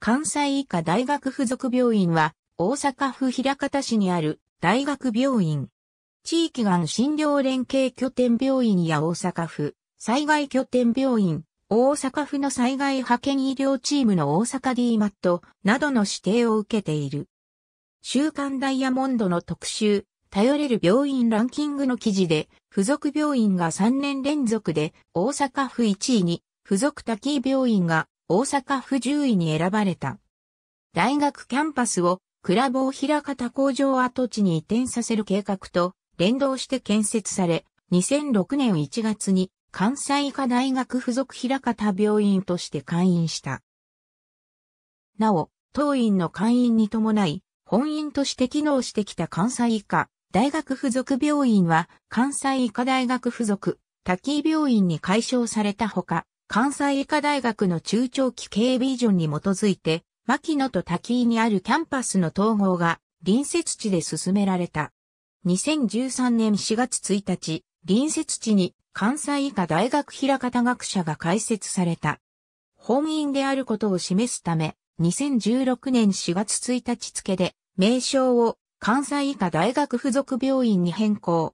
関西医科大学附属病院は、大阪府平方市にある大学病院。地域がん診療連携拠点病院や大阪府災害拠点病院、大阪府の災害派遣医療チームの大阪 DMAT などの指定を受けている。週刊ダイヤモンドの特集、頼れる病院ランキングの記事で、付属病院が3年連続で大阪府1位に、付属滝病院が大阪府10位に選ばれた。大学キャンパスをクラブを平方工場跡地に移転させる計画と連動して建設され、2006年1月に関西医科大学附属平方病院として会員した。なお、当院の会員に伴い、本院として機能してきた関西医科大学附属病院は関西医科大学附属滝井病院に解消されたほか、関西医科大学の中長期経営ビジョンに基づいて、牧野と滝井にあるキャンパスの統合が隣接地で進められた。2013年4月1日、隣接地に関西医科大学平方学者が開設された。本院であることを示すため、2016年4月1日付で、名称を関西医科大学附属病院に変更。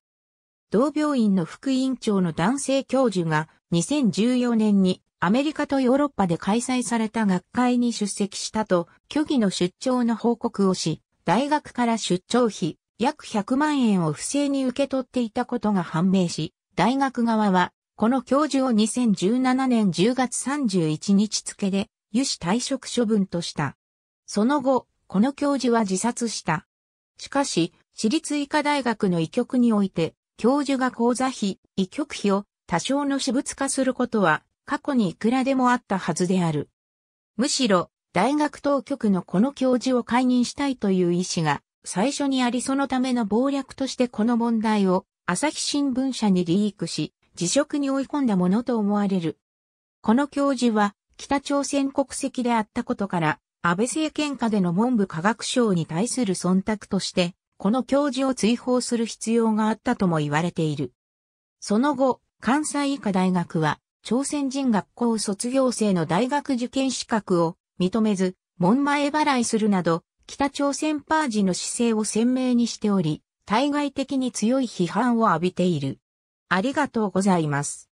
同病院の副院長の男性教授が2014年にアメリカとヨーロッパで開催された学会に出席したと、虚偽の出張の報告をし、大学から出張費約100万円を不正に受け取っていたことが判明し、大学側は、この教授を2017年10月31日付で、有志退職処分とした。その後、この教授は自殺した。しかし、私立医科大学の医局において、教授が講座費、医局費を多少の私物化することは過去にいくらでもあったはずである。むしろ、大学当局のこの教授を解任したいという意思が最初にありそのための謀略としてこの問題を朝日新聞社にリークし、辞職に追い込んだものと思われる。この教授は北朝鮮国籍であったことから、安倍政権下での文部科学省に対する忖度として、この教授を追放する必要があったとも言われている。その後、関西医科大学は、朝鮮人学校卒業生の大学受験資格を認めず、門前払いするなど、北朝鮮パージの姿勢を鮮明にしており、対外的に強い批判を浴びている。ありがとうございます。